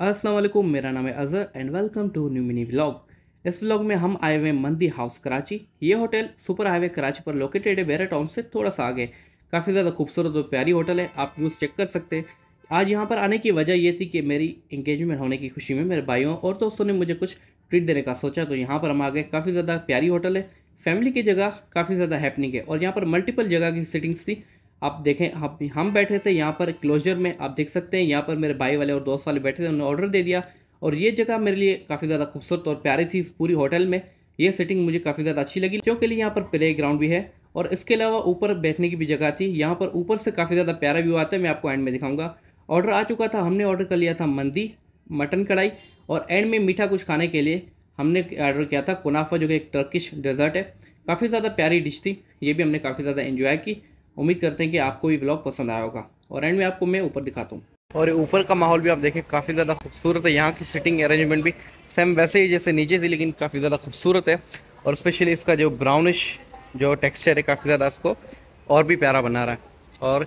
असलम मेरा नाम है Azhar and welcome to new mini vlog इस व्लॉग में हम आए हुए मंदी हाउस कराची ये होटल सुपर हाईवे कराची पर लोकेटेड है बेरा टाउन से थोड़ा सा आगे काफ़ी ज़्यादा खूबसूरत और प्यारी होटल है आप व्यूज़ चेक कर सकते हैं आज यहाँ पर आने की वजह ये थी कि मेरी इंगेजमेंट होने की खुशी में मेरे भाइयों और दोस्तों ने मुझे कुछ ट्रीट देने का सोचा तो यहाँ पर हम आ गए काफ़ी ज़्यादा प्यारी होटल है फैमिली की जगह काफ़ी ज़्यादा हैपनिंग है और यहाँ पर मल्टीपल जगह की सेटिंग्स थी आप देखें हम हम बैठे थे यहाँ पर क्लोजर में आप देख सकते हैं यहाँ पर मेरे भाई वाले और दोस्त वाले बैठे थे उन्होंने ऑर्डर दे दिया और ये जगह मेरे लिए काफ़ी ज़्यादा खूबसूरत और प्यारी थी इस पूरी होटल में ये सेटिंग मुझे काफ़ी ज़्यादा अच्छी लगी बच्चों के लिए यहाँ पर प्ले ग्राउंड भी है और इसके अलावा ऊपर बैठने की भी जगह थी यहाँ पर ऊपर से काफ़ी ज़्यादा प्यारा व्यू आता है मैं आपको एंड में दिखाऊंगा ऑर्डर आ चुका था हमने ऑर्डर कर लिया था मंदी मटन कढ़ाई और एंड में मीठा कुछ खाने के लिए हमने ऑर्डर किया था कोनाफा जो कि एक टर्किश डेजर्ट है काफ़ी ज़्यादा प्यारी डिश थी ये भी हमने काफ़ी ज़्यादा इन्जॉय की उम्मीद करते हैं कि आपको ये ब्लॉग पसंद आया होगा और एंड में आपको मैं ऊपर दिखाता हूँ और ऊपर का माहौल भी आप देखें काफ़ी ज़्यादा खूबसूरत है यहाँ की सिटिंग अरेंजमेंट भी सेम वैसे ही जैसे नीचे थी लेकिन काफ़ी ज़्यादा खूबसूरत है और स्पेशली इसका जो ब्राउनिश जो टेक्सचर है काफ़ी ज़्यादा इसको और भी प्यारा बना रहा है और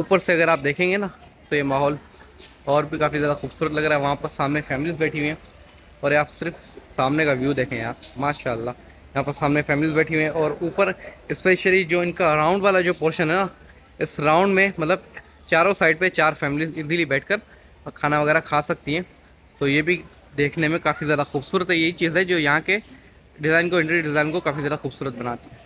ऊपर से अगर आप देखेंगे ना तो ये माहौल और भी काफ़ी ज़्यादा खूबसूरत लग रहा है वहाँ पर सामने फैमिलीज बैठी हुई हैं और आप सिर्फ सामने का व्यू देखें यार माशाल्लाह यहाँ पर सामने फैमिलीज बैठी हुई हैं और ऊपर स्पेशली जो इनका राउंड वाला जो पोर्शन है ना इस राउंड में मतलब चारों साइड पे चार फैमिली इजीली बैठकर खाना वगैरह खा सकती हैं तो ये भी देखने में काफ़ी ज़्यादा खूबसूरत है यही चीज़ है जो यहाँ के डिज़ाइन को इंटीरियर डिज़ाइन को काफ़ी ज़्यादा खूबसूरत बनाती है